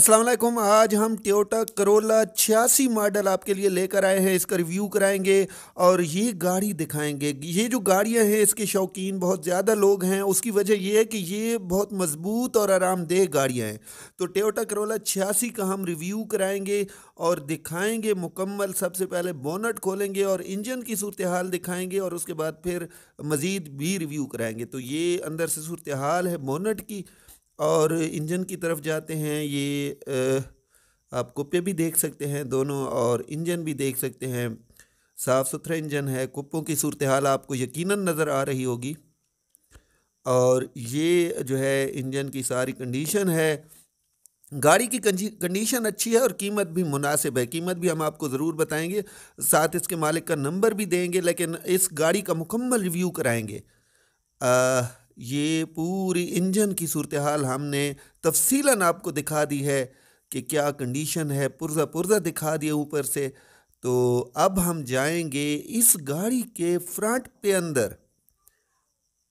असलम आज हम Toyota Corolla छियासी मॉडल आपके लिए लेकर आए हैं इसका रिव्यू कराएंगे और ये गाड़ी दिखाएंगे ये जो गाड़ियां हैं इसके शौकीन बहुत ज़्यादा लोग हैं उसकी वजह यह है कि ये बहुत मज़बूत और आरामदेह गाड़ियां हैं तो ट्योटा करोला छियासी का हम रिव्यू कराएंगे और दिखाएंगे मुकम्मल सबसे पहले बोनट खोलेंगे और इंजन की सूरत हाल दिखाएँगे और उसके बाद फिर मज़ीद भी रिव्यू कराएँगे तो ये अंदर से सूरत हाल है बोनट की और इंजन की तरफ जाते हैं ये आप कुप्पे भी देख सकते हैं दोनों और इंजन भी देख सकते हैं साफ़ सुथरा इंजन है कुप्पों की सूरत हाल आपको यकीनन नज़र आ रही होगी और ये जो है इंजन की सारी कंडीशन है गाड़ी की कंडीशन अच्छी है और कीमत भी मुनासिब है कीमत भी हम आपको ज़रूर बताएंगे साथ इसके मालिक का नंबर भी देंगे लेकिन इस गाड़ी का मुकम्मल रिव्यू कराएंगे आ, ये पूरी इंजन की सूरत हाल हमने तफसीला आपको दिखा दी है कि क्या कंडीशन है पुर्जा पुर्जा दिखा दिया ऊपर से तो अब हम जाएंगे इस गाड़ी के फ्रंट पे अंदर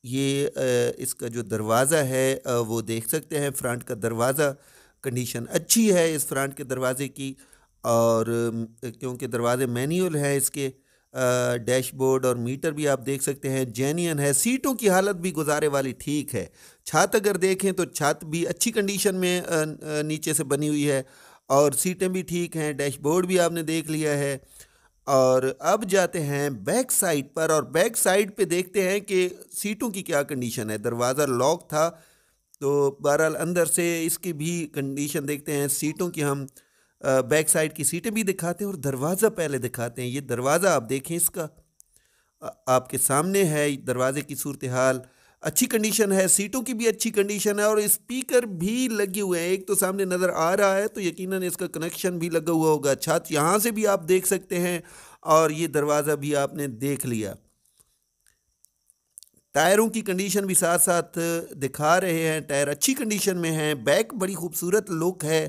ये इसका जो दरवाज़ा है वो देख सकते हैं फ्रंट का दरवाज़ा कंडीशन अच्छी है इस फ्रंट के दरवाज़े की और क्योंकि दरवाज़े मैनुअल हैं इसके डैशबोर्ड और मीटर भी आप देख सकते हैं जेन्यन है सीटों की हालत भी गुजारे वाली ठीक है छत अगर देखें तो छत भी अच्छी कंडीशन में नीचे से बनी हुई है और सीटें भी ठीक हैं डैशबोर्ड भी आपने देख लिया है और अब जाते हैं बैक साइड पर और बैक साइड पे देखते हैं कि सीटों की क्या कंडीशन है दरवाज़ा लॉक था तो बहरहाल अंदर से इसकी भी कंडीशन देखते हैं सीटों की हम बैक साइड की सीटें भी दिखाते हैं और दरवाज़ा पहले दिखाते हैं ये दरवाज़ा आप देखें इसका आपके सामने है दरवाजे की सूरत हाल अच्छी कंडीशन है सीटों की भी अच्छी कंडीशन है और स्पीकर भी लगे हुए हैं एक तो सामने नज़र आ रहा है तो यकीनन इसका कनेक्शन भी लगा हुआ होगा छत यहाँ से भी आप देख सकते हैं और ये दरवाज़ा भी आपने देख लिया टायरों की कंडीशन भी साथ साथ दिखा रहे हैं टायर अच्छी कंडीशन में हैं बैक बड़ी खूबसूरत लुक है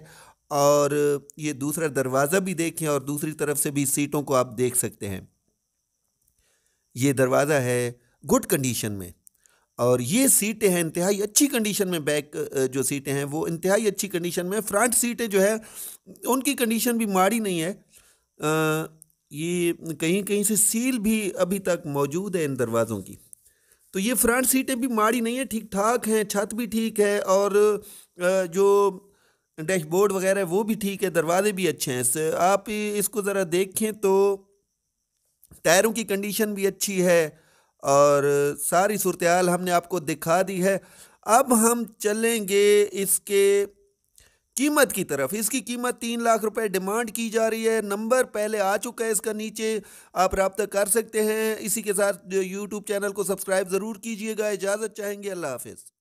और ये दूसरा दरवाज़ा भी देखें और दूसरी तरफ से भी सीटों को आप देख सकते हैं ये दरवाज़ा है गुड कंडीशन में और ये सीटें हैं इंतहाई अच्छी कंडीशन में बैक जो सीटें हैं वो इंतहाई अच्छी कंडीशन में फ्रंट सीटें जो है उनकी कंडीशन भी माड़ी नहीं है आ, ये कहीं कहीं से सील भी अभी तक मौजूद है इन दरवाज़ों की तो ये फ्रंट सीटें भी माड़ी नहीं है ठीक ठाक हैं छत भी ठीक है और जो डैशबोर्ड वगैरह वो भी ठीक है दरवाजे भी अच्छे हैं आप इसको ज़रा देखें तो टायरों की कंडीशन भी अच्छी है और सारी सूरत हमने आपको दिखा दी है अब हम चलेंगे इसके कीमत की तरफ इसकी कीमत तीन लाख रुपए डिमांड की जा रही है नंबर पहले आ चुका है इसका नीचे आप रबा कर सकते हैं इसी के साथ यूट्यूब चैनल को सब्सक्राइब ज़रूर कीजिएगा इजाज़त चाहेंगे अल्लाह हाफिज़